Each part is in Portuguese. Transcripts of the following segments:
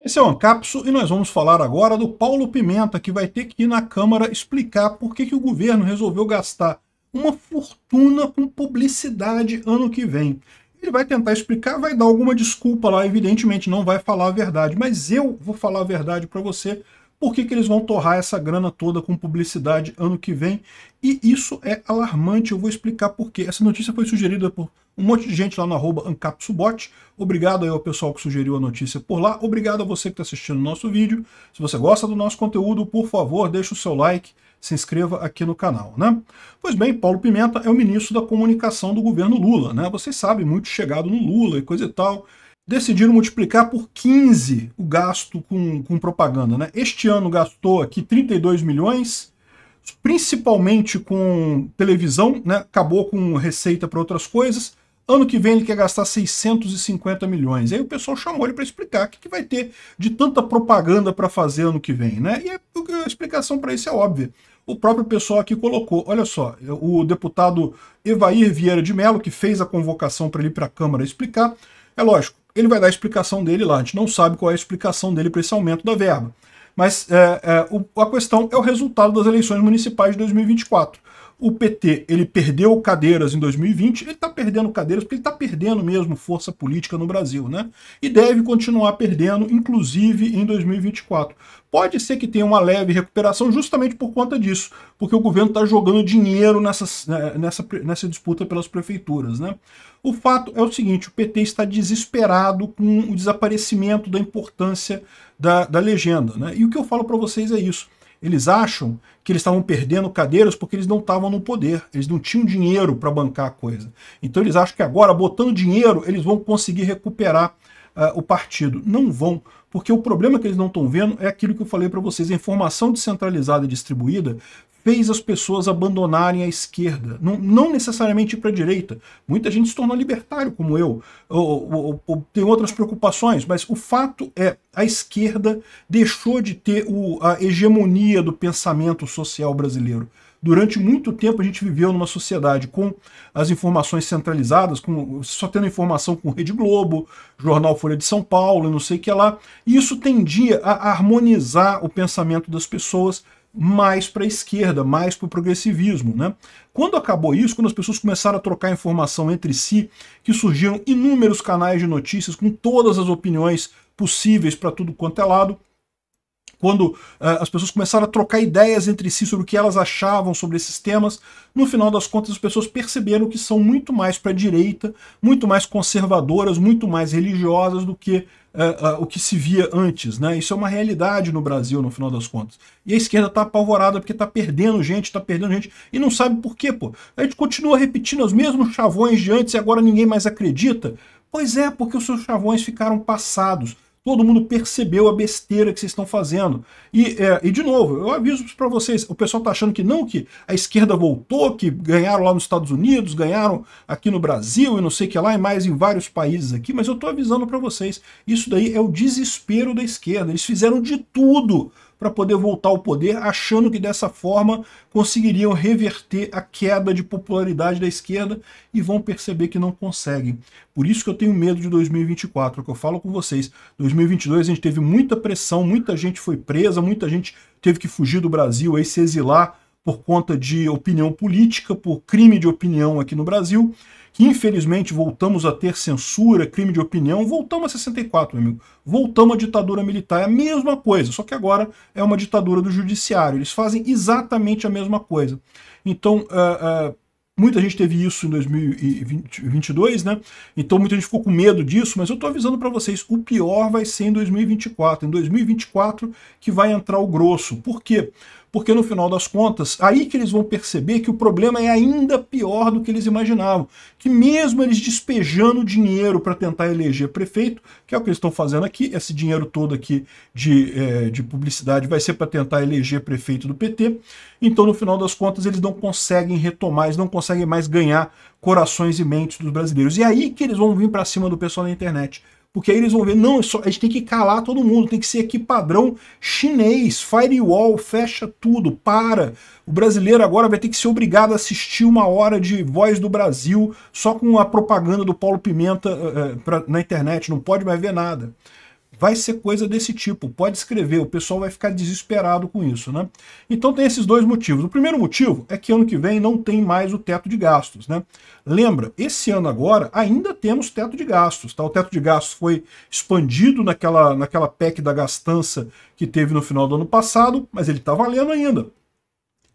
Esse é o Ancapso e nós vamos falar agora do Paulo Pimenta, que vai ter que ir na Câmara explicar por que, que o governo resolveu gastar uma fortuna com publicidade ano que vem. Ele vai tentar explicar, vai dar alguma desculpa lá, evidentemente não vai falar a verdade, mas eu vou falar a verdade para você, por que, que eles vão torrar essa grana toda com publicidade ano que vem, e isso é alarmante, eu vou explicar por quê. Essa notícia foi sugerida por um monte de gente lá no arroba Ancapsubot. Obrigado aí ao pessoal que sugeriu a notícia por lá. Obrigado a você que está assistindo o nosso vídeo. Se você gosta do nosso conteúdo, por favor, deixa o seu like, se inscreva aqui no canal, né? Pois bem, Paulo Pimenta é o ministro da comunicação do governo Lula, né? Vocês sabem, muito chegado no Lula e coisa e tal decidiram multiplicar por 15 o gasto com, com propaganda. Né? Este ano gastou aqui 32 milhões, principalmente com televisão, né? acabou com receita para outras coisas, Ano que vem ele quer gastar 650 milhões. Aí o pessoal chamou ele para explicar o que, que vai ter de tanta propaganda para fazer ano que vem, né? E é, a explicação para isso é óbvia o próprio pessoal aqui colocou. Olha só, o deputado Evair Vieira de Mello, que fez a convocação para ele para a Câmara explicar, é lógico, ele vai dar a explicação dele lá, a gente não sabe qual é a explicação dele para esse aumento da verba. Mas é, é, a questão é o resultado das eleições municipais de 2024. O PT ele perdeu cadeiras em 2020, ele está perdendo cadeiras porque ele está perdendo mesmo força política no Brasil, né? E deve continuar perdendo, inclusive em 2024. Pode ser que tenha uma leve recuperação justamente por conta disso, porque o governo está jogando dinheiro nessa né, nessa, nessa disputa pelas prefeituras, né? O fato é o seguinte, o PT está desesperado com o desaparecimento da importância da, da legenda, né? E o que eu falo para vocês é isso eles acham que eles estavam perdendo cadeiras porque eles não estavam no poder, eles não tinham dinheiro para bancar a coisa. Então eles acham que agora, botando dinheiro, eles vão conseguir recuperar uh, o partido. Não vão, porque o problema que eles não estão vendo é aquilo que eu falei para vocês. A informação descentralizada e distribuída fez as pessoas abandonarem a esquerda. Não, não necessariamente ir para a direita. Muita gente se tornou libertário, como eu, ou, ou, ou, tem outras preocupações, mas o fato é a esquerda deixou de ter o, a hegemonia do pensamento social brasileiro. Durante muito tempo a gente viveu numa sociedade com as informações centralizadas, com, só tendo informação com Rede Globo, Jornal Folha de São Paulo, não sei o que lá. E isso tendia a harmonizar o pensamento das pessoas mais para a esquerda, mais para o progressivismo. Né? Quando acabou isso, quando as pessoas começaram a trocar informação entre si, que surgiram inúmeros canais de notícias com todas as opiniões possíveis para tudo quanto é lado, quando uh, as pessoas começaram a trocar ideias entre si sobre o que elas achavam sobre esses temas, no final das contas as pessoas perceberam que são muito mais para a direita, muito mais conservadoras, muito mais religiosas do que uh, uh, o que se via antes. Né? Isso é uma realidade no Brasil, no final das contas. E a esquerda está apavorada porque está perdendo gente, está perdendo gente, e não sabe por quê. Pô. A gente continua repetindo os mesmos chavões de antes e agora ninguém mais acredita. Pois é, porque os seus chavões ficaram passados Todo mundo percebeu a besteira que vocês estão fazendo. E, é, e de novo, eu aviso para vocês, o pessoal está achando que não, que a esquerda voltou, que ganharam lá nos Estados Unidos, ganharam aqui no Brasil e não sei o que lá, e mais em vários países aqui, mas eu estou avisando para vocês, isso daí é o desespero da esquerda. Eles fizeram de tudo para poder voltar ao poder, achando que dessa forma conseguiriam reverter a queda de popularidade da esquerda e vão perceber que não conseguem. Por isso que eu tenho medo de 2024, é o que eu falo com vocês. 2022 a gente teve muita pressão, muita gente foi presa, muita gente teve que fugir do Brasil, aí se exilar por conta de opinião política, por crime de opinião aqui no Brasil, que infelizmente voltamos a ter censura, crime de opinião, voltamos a 64, meu amigo. Voltamos à ditadura militar, é a mesma coisa, só que agora é uma ditadura do judiciário. Eles fazem exatamente a mesma coisa. Então, uh, uh, Muita gente teve isso em 2022, né? Então muita gente ficou com medo disso, mas eu estou avisando para vocês, o pior vai ser em 2024, em 2024 que vai entrar o grosso. Por quê? porque no final das contas, aí que eles vão perceber que o problema é ainda pior do que eles imaginavam, que mesmo eles despejando dinheiro para tentar eleger prefeito, que é o que eles estão fazendo aqui, esse dinheiro todo aqui de, é, de publicidade vai ser para tentar eleger prefeito do PT, então no final das contas eles não conseguem retomar, eles não conseguem mais ganhar corações e mentes dos brasileiros. E é aí que eles vão vir para cima do pessoal na internet, porque aí eles vão ver, não, é a gente tem que calar todo mundo, tem que ser aqui padrão chinês, firewall, fecha tudo, para. O brasileiro agora vai ter que ser obrigado a assistir uma hora de Voz do Brasil só com a propaganda do Paulo Pimenta uh, pra, na internet, não pode mais ver nada vai ser coisa desse tipo. Pode escrever, o pessoal vai ficar desesperado com isso, né? Então tem esses dois motivos. O primeiro motivo é que ano que vem não tem mais o teto de gastos, né? Lembra, esse ano agora ainda temos teto de gastos, tá? O teto de gastos foi expandido naquela, naquela PEC da gastança que teve no final do ano passado, mas ele está valendo ainda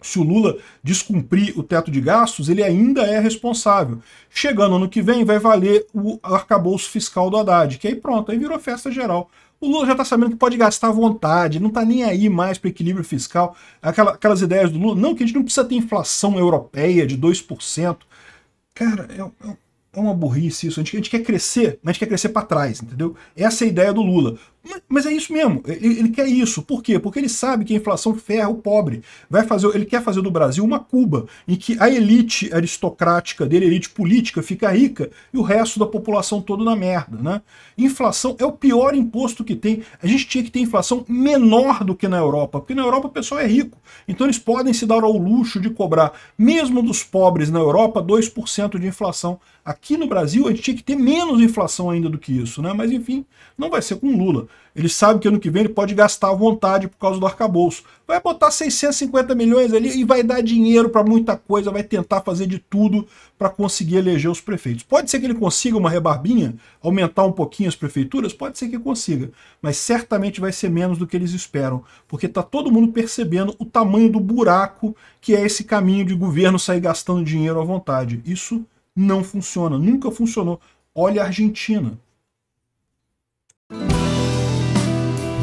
se o Lula descumprir o teto de gastos, ele ainda é responsável. Chegando ano que vem, vai valer o arcabouço fiscal do Haddad, que aí pronto, aí virou festa geral. O Lula já está sabendo que pode gastar à vontade, não está nem aí mais para equilíbrio fiscal. Aquela, aquelas ideias do Lula, não, que a gente não precisa ter inflação europeia de 2%. Cara, é, é, é uma burrice isso. A gente, a gente, quer crescer, mas a gente quer crescer para trás, entendeu? Essa é a ideia do Lula. Mas é isso mesmo, ele, ele, quer isso. Por quê? Porque ele sabe que a inflação ferra o pobre. Vai fazer, ele quer fazer do Brasil uma Cuba, em que a elite aristocrática dele, a elite política, fica rica e o resto da população toda na merda. Né? Inflação é o pior imposto que tem. A gente tinha que ter inflação menor do que na Europa, porque na Europa o pessoal é rico. Então eles podem se dar ao luxo de cobrar, mesmo dos pobres na Europa, 2% de inflação. Aqui no Brasil a gente tinha que ter menos inflação ainda do que isso, né? Mas enfim, não vai ser com Lula. Ele sabe que ano que vem ele pode gastar à vontade por causa do arcabouço. Vai botar 650 milhões ali e vai dar dinheiro para muita coisa, vai tentar fazer de tudo para conseguir eleger os prefeitos. Pode ser que ele consiga uma rebarbinha, aumentar um pouquinho as prefeituras, pode ser que consiga, mas certamente vai ser menos do que eles esperam, porque está todo mundo percebendo o tamanho do buraco que é esse caminho de governo sair gastando dinheiro à vontade. Isso não funciona, nunca funcionou. Olha a Argentina.